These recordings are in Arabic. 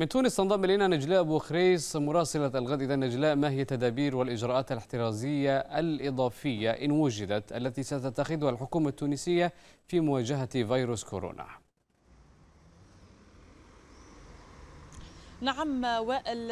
من تونس تنضم الينا نجلاء ابو خريس مراسله الغد اذا نجلاء ما هي تدابير والاجراءات الاحترازيه الاضافيه ان وجدت التي ستتخذها الحكومه التونسيه في مواجهه فيروس كورونا؟ نعم وائل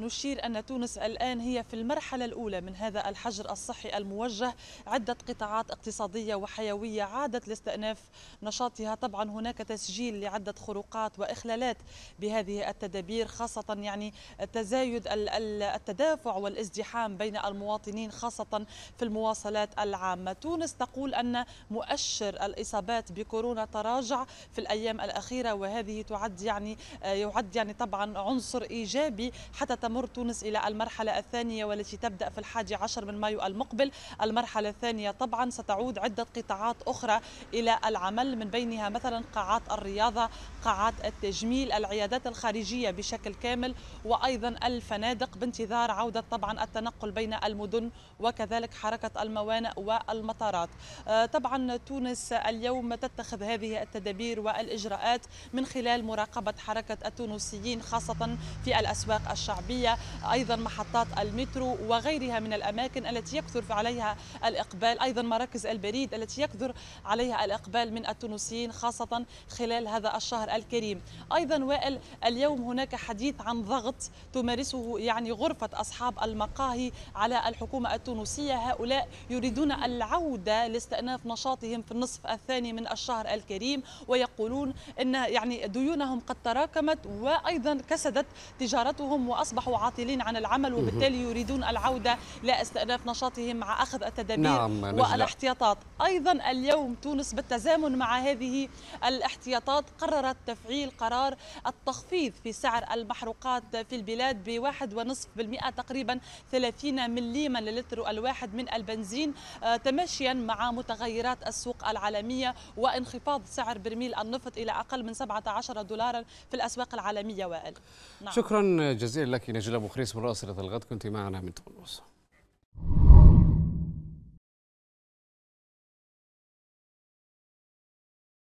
نشير أن تونس الآن هي في المرحلة الأولى من هذا الحجر الصحي الموجه عدة قطاعات اقتصادية وحيوية عادت لاستئناف نشاطها طبعا هناك تسجيل لعدة خروقات وإخلالات بهذه التدابير خاصة يعني تزايد التدافع والازدحام بين المواطنين خاصة في المواصلات العامة تونس تقول أن مؤشر الإصابات بكورونا تراجع في الأيام الأخيرة وهذه تعد يعني يعد يعني طبعا عنصر إيجابي حتى تمر تونس إلى المرحلة الثانية والتي تبدأ في الحادي عشر من مايو المقبل المرحلة الثانية طبعا ستعود عدة قطاعات أخرى إلى العمل من بينها مثلا قاعات الرياضة قاعات التجميل العيادات الخارجية بشكل كامل وأيضا الفنادق بانتظار عودة طبعا التنقل بين المدن وكذلك حركة الموانئ والمطارات آه، طبعا تونس اليوم تتخذ هذه التدابير والإجراءات من خلال مراقبة حركة التونسيين خاصة في الأسواق الشعبية أيضا محطات المترو وغيرها من الأماكن التي يكثر عليها الإقبال أيضا مراكز البريد التي يكثر عليها الإقبال من التونسيين خاصة خلال هذا الشهر الكريم أيضا وائل اليوم هناك حديث عن ضغط تمارسه يعني غرفة أصحاب المقاهي على الحكومة التونسية هؤلاء يريدون العودة لاستئناف نشاطهم في النصف الثاني من الشهر الكريم ويقولون أن يعني ديونهم قد تراكمت وأيضا كسر فسدت تجارتهم وأصبحوا عاطلين عن العمل وبالتالي يريدون العودة لاستئناف نشاطهم مع أخذ التدابير نعم والاحتياطات أيضا اليوم تونس بالتزامن مع هذه الاحتياطات قررت تفعيل قرار التخفيض في سعر المحروقات في البلاد ب 1.5% تقريبا 30 مليما للتر الواحد من البنزين آه، تماشيا مع متغيرات السوق العالمية وانخفاض سعر برميل النفط إلى أقل من 17 دولارا في الأسواق العالمية وائل نعم. شكرا جزيلا لك نجلاء من رأس الغد كنت معنا من تونس